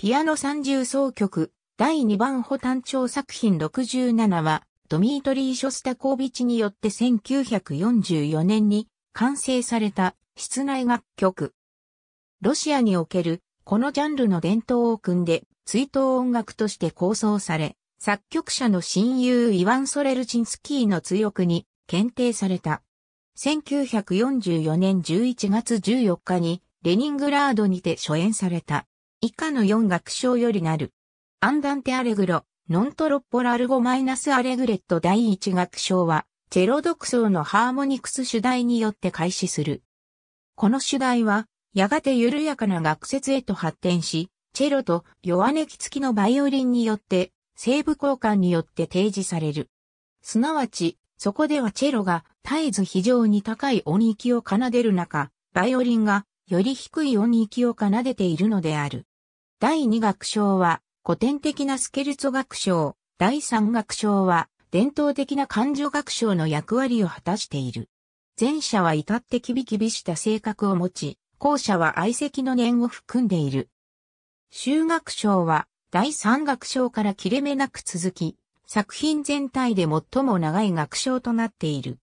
ピアノ三重奏曲、第2番補単調作品67は、ドミートリー・ショスタコービチによって1944年に完成された室内楽曲。ロシアにおけるこのジャンルの伝統を組んで追悼音楽として構想され、作曲者の親友イワン・ソレルチンスキーの追憶に検定された。1944年11月14日にレニングラードにて初演された。以下の4楽章よりなる。アンダンテアレグロ、ノントロッポラルゴマイナスアレグレット第1楽章は、チェロ独奏のハーモニクス主題によって開始する。この主題は、やがて緩やかな学説へと発展し、チェロと弱音キ付きのバイオリンによって、西部交換によって提示される。すなわち、そこではチェロが絶えず非常に高い音域を奏でる中、バイオリンがより低い音域を奏でているのである。第2楽章は古典的なスケルツォ楽章、第3楽章は伝統的な感情楽章の役割を果たしている。前者は至ってキビキビした性格を持ち、後者は愛席の念を含んでいる。修学章は第三楽章から切れ目なく続き、作品全体で最も長い楽章となっている。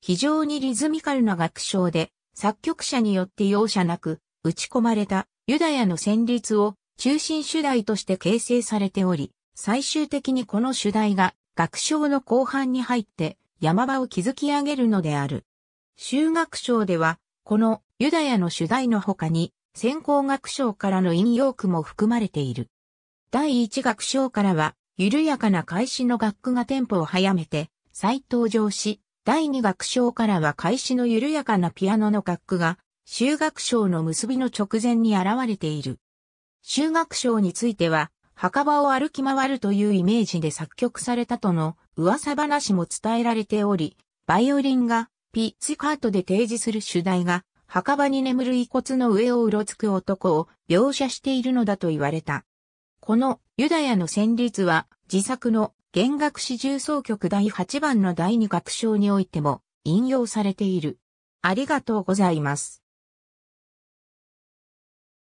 非常にリズミカルな楽章で、作曲者によって容赦なく打ち込まれたユダヤの旋律を中心主題として形成されており、最終的にこの主題が学章の後半に入って山場を築き上げるのである。修学章では、このユダヤの主題の他に、先行学章からの引用句も含まれている。第一学章からは、緩やかな開始の楽区がテンポを早めて、再登場し、第2楽章からは開始の緩やかなピアノの楽譜が、修学章の結びの直前に現れている。修学章については、墓場を歩き回るというイメージで作曲されたとの噂話も伝えられており、バイオリンがピッツカートで提示する主題が、墓場に眠る遺骨の上をうろつく男を描写しているのだと言われた。このユダヤの旋律は自作の弦楽四重奏曲第8番の第2楽章においても引用されている。ありがとうございます。